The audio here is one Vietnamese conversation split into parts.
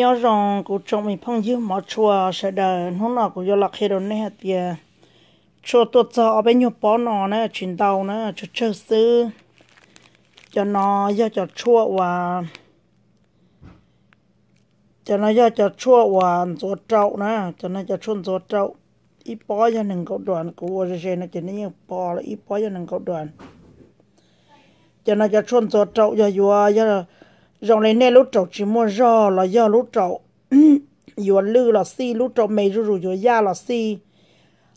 nhớ rằng cụ chồng mình phong dữ mà chùa sẽ đời nó là cụ do lạc hết rồi nè tiề chùa tuột giờ ở bên nhau bỏ nó nè chuyển đầu nè cho chơi sư cho nó do cho chùa và cho nó do cho chùa và chỗ trâu nè cho nó cho chôn chỗ trâu, ít bỏ cho nên cậu đoàn của ở trên nó chỉ nó như bỏ là ít bỏ cho nên cậu đoàn cho nó cho chôn chỗ trâu, cho vừa cho rồng lên nè lú trầu chỉ mua rò là do lú trầu yo lư là si lú trầu mày rù rù yo ya là si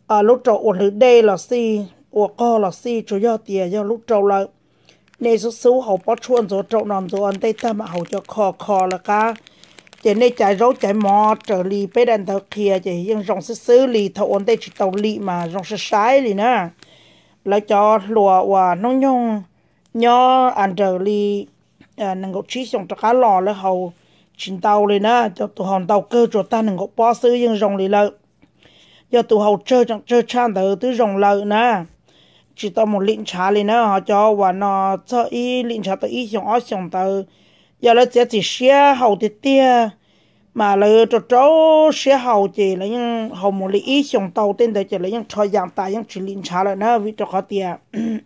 à lú trầu uổng lư đê là si uổng co là si chủ do tiền do lú trầu là nè số số hậu bắt chuôn rồi trầu nằm rồi ăn tây ta mà hậu cho kho kho là cá chỉ nè chạy rau chạy mò trở lì bê đàn thợ kia chỉ nhưng rong sẽ xứ lì thợ ổn tây chỉ tàu lì mà rong sẽ sái lì nè là cho lùa và nông nhung nhớ ăn trở lì Ờ, tàu 能够吃上这个老了后，钱到了呢，就都行到 cơ cho hòn tàu cơ cho ta ta 能够 bỏ sự yên rộng đi lâu, giờ tụ hậu chơi chẳng chơi chan đầu tới rộng lâu nè, chỉ tao một lĩnh trả lên nè họ cho và nó cho y lĩnh trả tới y xong ở xong tàu giờ là chỉ chỉ xe hậu thì tia mà là cho cháu xe hậu chỉ là những hậu một lĩnh ý xong tàu tên đấy chỉ là những thời gian tại những chỉ lĩnh trả lại nè vì cho khó tiền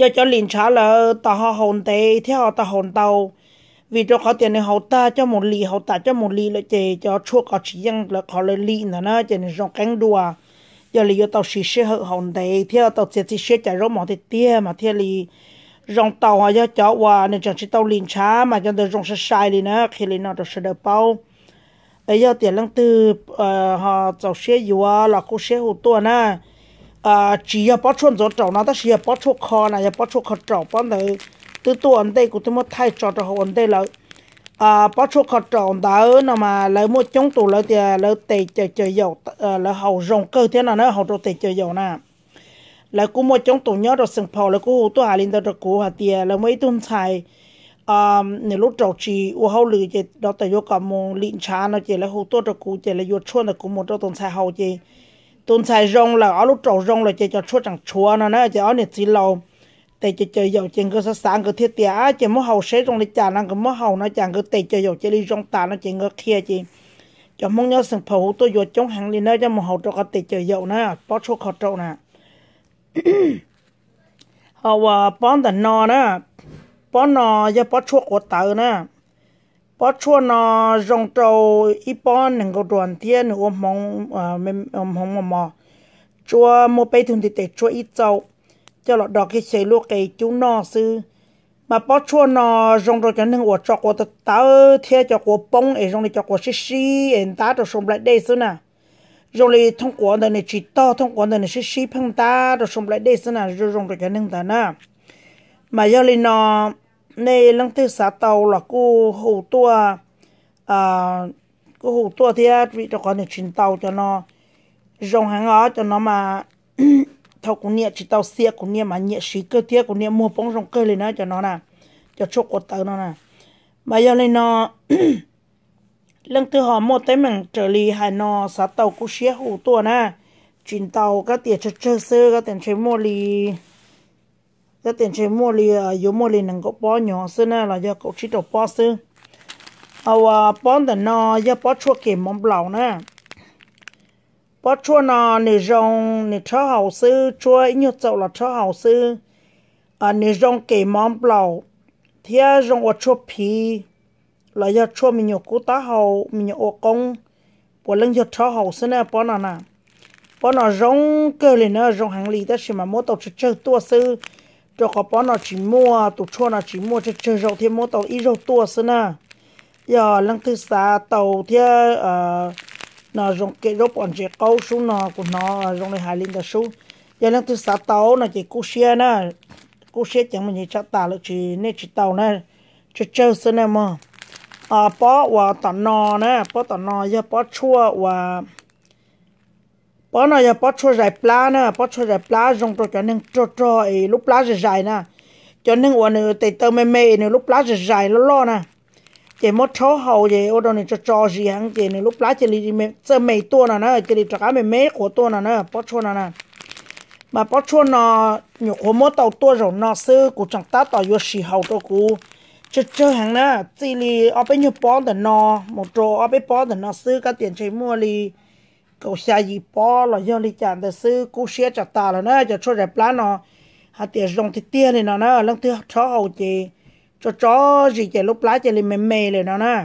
cho cho liền trả là ta họ hồn tê thế họ ta hồn tàu vì cho họ tiền này họ ta cho một lì họ ta cho một lì là chế cho chuộc có chỉ rằng là họ là lì nữa nó cho nên rong cánh đùa giờ lì cho tàu xì xe họ hồn tê thế họ tàu chè xì xe chạy rong mỏ thì tia mà thế lì rong tàu họ cho chó qua nên chẳng chỉ tàu liền trả mà cho tôi rong sẽ sai lì nữa khi lì nó được sẽ được bao bây giờ tiền lăng tư ờ, họ tàu xe dù là cô xe hồ tuần nữa à chỉ là bó chuồn rồi trâu nào đó chỉ là bó chuột khó này là bó chuột kho trâu bó này từ từ anh đây cũng tôi mất thay cho cho anh đây rồi, à bó chuột kho trâu đã nó mà lấy một chúng tụ lấy thì à, lấy tệ chơi chơi dầu à, lấy hậu rồng cơ thế nào nó hậu đồ tệ chơi dầu nè lấy cũng một chúng tụ nhớ rồi sừng phò lấy cũng tôi hà linh đó rồi cũng hà tiền lấy mấy tuần xài à nếu lúc trâu chỉ u hậu lười chỉ đó tại vô cả một linh chán nó chỉ lấy hầu tôi được cũng chỉ lấy vô chuồn là cũng một đó tuần sai hậu chỉ tuần sai rong là ở lúc trầu rong là chơi cho chúa chẳng chúa nó nói chơi ở nè chỉ lâu tại chơi chơi dầu chơi cơ sáng cơ thiết tía chơi mỗi hầu xế trong đi chả năng cơ mỗi hầu nó chàng cơ tay chơi dầu chơi đi rong tà nó chơi ngơ kia chị cho mong nhớ sừng phẩu tôi vừa chống hàng đi nơi cho mỏ hầu cho cơ tay chơi dầu nó bỏ số khó trâu nè hầu ờ, bón tận nò nè bón nò cho bó chuộc của tự nè bỏ uh, chua nó rong trâu ít bỏ nâng cầu đoàn tiên ôm mong ôm mong mà mà chua mua bê thường thì để chua ít trâu cho lọ đỏ cái xe lúa cái chú nó sư mà bỏ chua nó rong trâu cho nâng ổ cho cô tao theo cho cô bông ấy rong đi cho cô xí xí ấy ta cho xong lại đây sư nè rồi lại thông qua đời này chỉ to thông qua đời này xí xí phăng ta rồi xong lại đây sư nè rồi rong trâu cho nâng ta nè mà giờ lên nó này lăng thế xã tàu là cô hồ tua à cô hồ tua thì vì cho con để chuyển tàu cho nó rong hàng ó cho nó mà thâu cũng nhẹ chỉ tàu xe cũng nhẹ mà nhẹ xí cơ thiết cũng nhẹ mua bóng rong cơ lên đó cho nó nè cho chốt của tàu nó nè mà giờ này nó lăng thứ họ mua tới mình trở lì hà nó xã tàu cũng xe hồ tua nè chuyển tàu các tiền cho chơi sơ các tiền chơi mua lì giờ tiền chơi mua li yếu mua li nâng có bó nhỏ xưa nè là giờ cậu chỉ đầu bó xưa à bó đàn nò, giờ bó chua kì mắm blau nè bó chua nò nè rong nè cháo hậu xưa, chua ít nhiều chậu là cháo hậu xưa, à nè rong kì mắm blau thía rong ở chua pì là giờ chua mình nhiều cú tá hậu mình nhiều ô công bỏ lưng giờ cháo hậu xưa nè bó nào nè bó nó rong cơ lên nè, rong hàng lì ta chỉ mà mua tàu chơi tua xưa cho khó bó nó chỉ mua tụ chua nó chỉ mua cho chơi rau thêm mua tàu ít rau tua xưa nè giờ lăng thứ xa tàu thì à ờ, nó dùng cái rốt bọn trẻ câu xuống nó của nó dùng ờ, này hai linh đã xuống giờ lăng thứ xa tàu nó chỉ cú xe nè cú xe chẳng mình chỉ tả là chỉ nên chỉ tàu nè chơi chơi xưa nè mà à bó và tàu nò nè bó tàu nò giờ bó chua và bỏ nó giờ bỏ cho giải plá nè bỏ cho giải plá dùng cho cho nên cho cho ấy lúc plá giải giải nè cho nên uống nữa tây tơ mềm mềm nữa lúc plá giải giải lo lo nè chỉ mất cháu hậu vậy ô đó này cho cho gì hắn chỉ nữa lúc plá chỉ đi mê tơ mê tua nè nè chỉ đi cho cá mềm mềm khổ tua nè nè bỏ cho nè nè mà bỏ cho nó nhiều khổ mỗi tàu tua rồi nó sư của chẳng ta tàu vô xì hậu cho của chứ chứ hàng nè chỉ đi ở bên nhiều bỏ để nó một chỗ ở bên bỏ để nó sư cái tiền chơi mua đi cậu xa gì bỏ là do lý chàng từ sư cú xé chặt tà là nó cho cho đẹp lá nó hạt tiền rong thì tiền này nó nó lần thứ chó hậu chị cho chó gì chạy lúc lá chạy lên mềm mềm này nó nè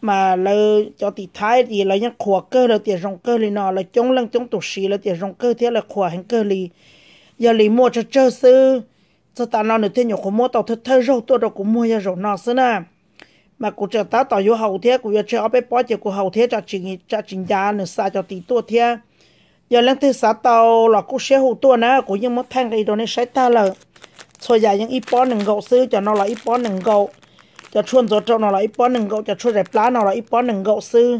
mà lơ cho tí thái thì là những khóa cơ là tiền rong cơ này nó là chống lăng chống tục xì là tiền rong cơ thế là khóa hành cơ lì giờ lì mua cho chơi sư cho ta nó được thế nhiều khổ mua tàu thật thơ râu tôi đâu cũng mua ra rồi, nó xưa nè mà cô chờ ta tỏ yếu hậu thế cô chờ ở bên bỏ chờ cụ hậu thế cho chính cho chính gia nữa xa cho tí tua thế giờ lên thứ sáu tàu là cô sẽ hậu tua nữa cô nhưng mất thang cái đồ này sai ta là cho giờ dạ, những ít bó nâng gậu xứ cho nó là ít bó nâng gậu cho chuôn cho cho nó là ít bó nâng gậu cho chuôn đẹp lá nó là ít bó nâng gậu xứ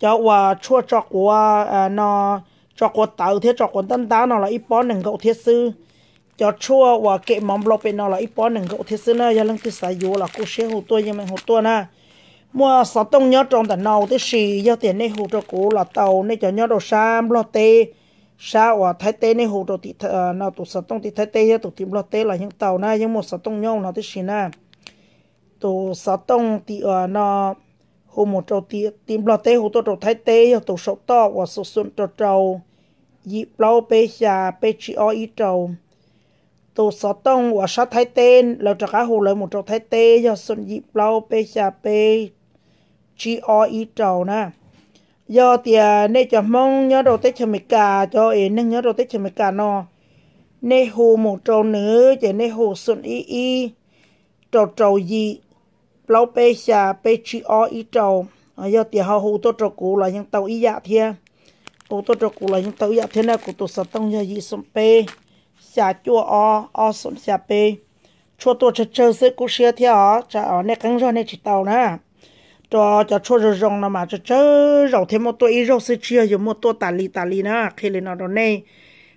cho qua chua cho của à, nó cho của tàu thế cho của tân tá nó là ít bó nâng gậu thế xứ cho chua và kệ mắm lọc bên nào là ít bó nâng gậu thế xưa nay giờ lăng cái sai yếu là cô sẽ hồ tôi nhưng mà hồ tôi na mua sáu tông nhớ trong đàn nào tới xì do tiền này hồ cho cô là tàu này cho nhớ đồ sam lo tê sa và thái tê này hồ cho thì nào tụ sáu tông thì thái tê cho tụ tìm lo tê là những tàu na những một sáu tông nhau nào tới xì na tụ sáu tông thì ở ờ, nó hồ một trâu thì tìm lo tê hồ tôi trâu thái tê cho tụ sọc to và sụt sụn trâu trâu dịp lâu bê xà bê chỉ o ít trâu tu sọ tông và sát thái tên lâu cho cá hồ lợi một trâu thái tê do xuân dịp lâu bê xà bê chi o y trầu nè do tìa nê cho mong nhớ đầu tết cho cho ế nâng nhớ đầu tết cho mày cả hồ một trâu nữ chỉ nê hồ xuân y y trâu trâu gì lâu bê xà bê chi o y trầu ờ, do tìa họ hồ tốt trâu cũ là những tàu y dạ thia hồ trâu cũ là những tàu y dạ thia nè của tu sọ tông do gì xuân bê xả chua o o sụn xả bê chua tua chờ chơi sẽ cú xia theo ó chả ở nè cắn rồi nè chỉ tàu nè cho cho chua rồi rong nó mà cho chơi rau thêm một tô ít rau sẽ chia rồi một tô tà lì tà lì nè khi lên nó đó nè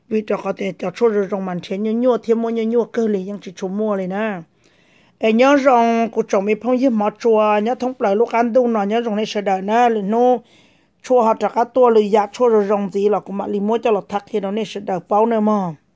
vì cho có thể cho chua rồi rong mà chế nhua nhua thêm mua nhua nhua cơ lì nhưng chỉ chua mua liền nè em nhớ rong của chồng mình phong như mỏ chua nhớ thông lại lúc ăn đâu nọ nhớ rong này sẽ đợi nè lì nô chua họ trả cả tô lì dạ chua rồi rong gì là cũng mà li mua cho lọt thắt thì nó này sẽ đợi bao nè mà